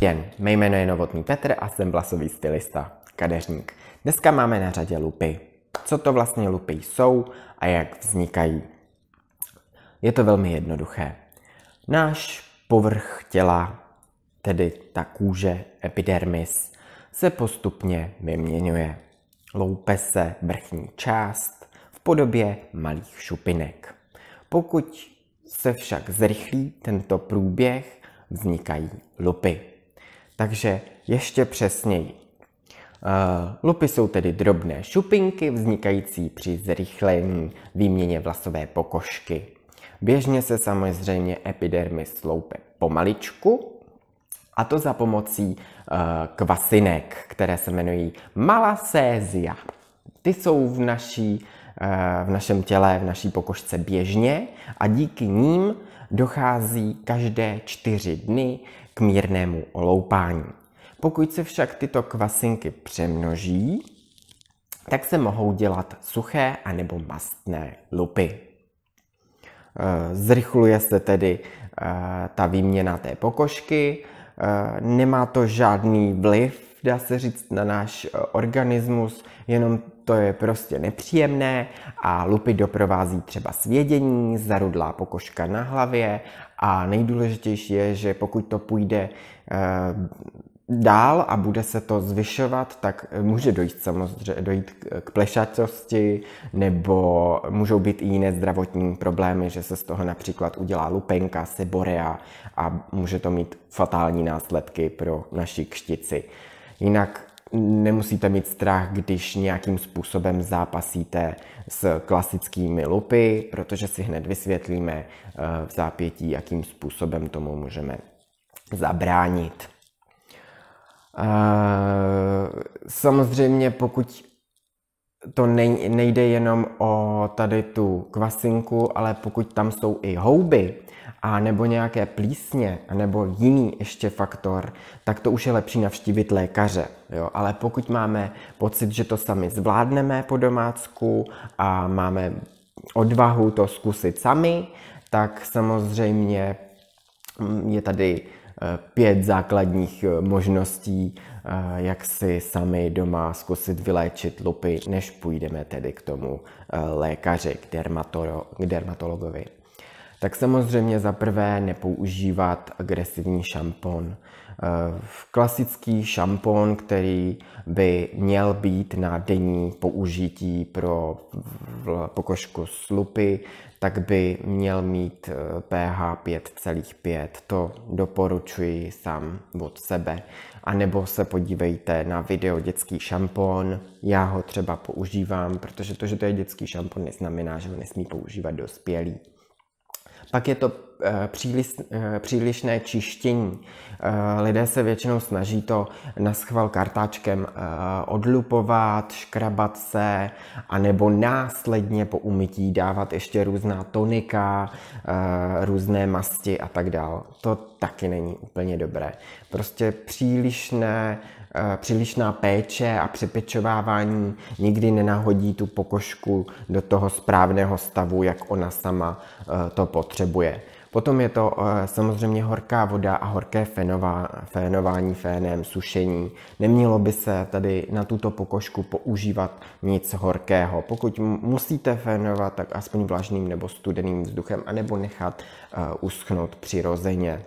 Den, mé jméno je Novotný Petr a jsem vlasový stylista, kadeřník. Dneska máme na řadě lupy. Co to vlastně lupy jsou a jak vznikají? Je to velmi jednoduché. Náš povrch těla, tedy ta kůže, epidermis, se postupně vyměňuje. Loupe se vrchní část v podobě malých šupinek. Pokud se však zrychlí tento průběh, vznikají lupy. Takže ještě přesněji. Eh, lupy jsou tedy drobné šupinky vznikající při zrychlení výměně vlasové pokožky. Běžně se samozřejmě epidermis sloupe pomaličku, a to za pomocí eh, kvasinek, které se jmenují malasézia. Ty jsou v, naší, eh, v našem těle, v naší pokožce běžně a díky ním dochází každé čtyři dny k mírnému oloupání. Pokud se však tyto kvasinky přemnoží, tak se mohou dělat suché anebo mastné lupy. Eh, zrychluje se tedy eh, ta výměna té pokožky, eh, nemá to žádný vliv, dá se říct, na náš organismus, jenom to je prostě nepříjemné a lupy doprovází třeba svědění, zarudlá pokožka na hlavě a nejdůležitější je, že pokud to půjde e, dál a bude se to zvyšovat, tak může dojít samozřejmě dojít k plešatosti nebo můžou být i jiné zdravotní problémy, že se z toho například udělá lupenka, seborea a může to mít fatální následky pro naši kštici. Jinak Nemusíte mít strach, když nějakým způsobem zápasíte s klasickými lupy, protože si hned vysvětlíme eh, v zápětí, jakým způsobem tomu můžeme zabránit. Eh, samozřejmě, pokud to nejde jenom o tady tu kvasinku, ale pokud tam jsou i houby a nebo nějaké plísně, nebo jiný ještě faktor, tak to už je lepší navštívit lékaře. Jo? Ale pokud máme pocit, že to sami zvládneme po domácku a máme odvahu to zkusit sami, tak samozřejmě mm, je tady eh, pět základních eh, možností, eh, jak si sami doma zkusit vyléčit lupy, než půjdeme tedy k tomu lékaři, k, dermatolo- k dermatologovi tak samozřejmě za prvé nepoužívat agresivní šampon. Eh, klasický šampon, který by měl být na denní použití pro pokožku slupy, tak by měl mít eh, pH 5,5. To doporučuji sám od sebe. A nebo se podívejte na video dětský šampon. Já ho třeba používám, protože to, že to je dětský šampon, neznamená, že ho nesmí používat dospělý. Pak je to eh, příliš, eh, přílišné čištění. Eh, lidé se většinou snaží to na schval kartáčkem odlupovat, škrabat se, anebo následně po umytí dávat ještě různá tonika, různé masti a tak dále. To taky není úplně dobré. Prostě přílišné Eh, přílišná péče a přepečovávání nikdy nenahodí tu pokožku do toho správného stavu, jak ona sama eh, to potřebuje. Potom je to eh, samozřejmě horká voda a horké fénová, fénování fénem, sušení. Nemělo by se tady na tuto pokožku používat nic horkého. Pokud musíte fénovat, tak aspoň vlažným nebo studeným vzduchem, anebo nechat uschnout přirozeně.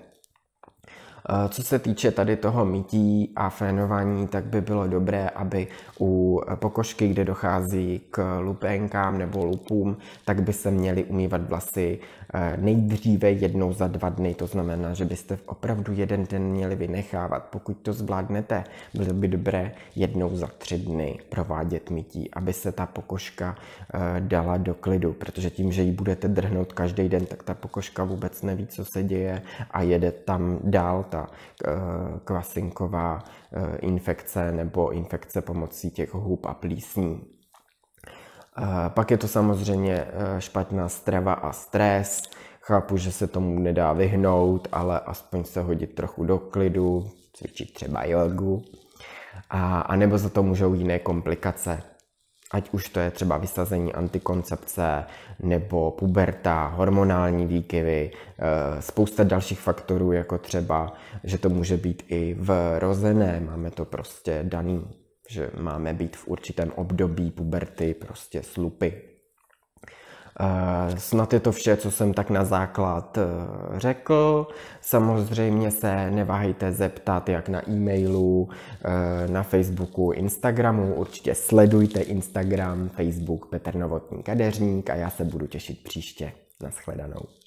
Co se týče tady toho mytí a fénování, tak by bylo dobré, aby u pokožky, kde dochází k lupenkám nebo lupům, tak by se měly umývat vlasy eh, nejdříve jednou za dva dny. To znamená, že byste opravdu jeden den měli vynechávat. Pokud to zvládnete, bylo by dobré jednou za tři dny provádět mytí, aby se ta pokožka eh, dala do klidu, protože tím, že ji budete drhnout každý den, tak ta pokožka vůbec neví, co se děje a jede tam dál ta eh, kvasinková eh, infekce nebo infekce pomocí těch hub a plísní. Eh, pak je to samozřejmě špatná strava a stres. Chápu, že se tomu nedá vyhnout, ale aspoň se hodit trochu do klidu, cvičit třeba jogu. A, a nebo za to můžou jiné komplikace ať už to je třeba vysazení antikoncepce nebo puberta, hormonální výkyvy, eh, spousta dalších faktorů, jako třeba, že to může být i v rozené, máme to prostě daný, že máme být v určitém období puberty, prostě slupy Eh, snad je to vše, co jsem tak na základ eh, řekl. Samozřejmě se neváhejte zeptat jak na e-mailu, eh, na Facebooku, Instagramu. Určitě sledujte Instagram, Facebook Petr Novotný Kadeřník a já se budu těšit příště. Naschledanou.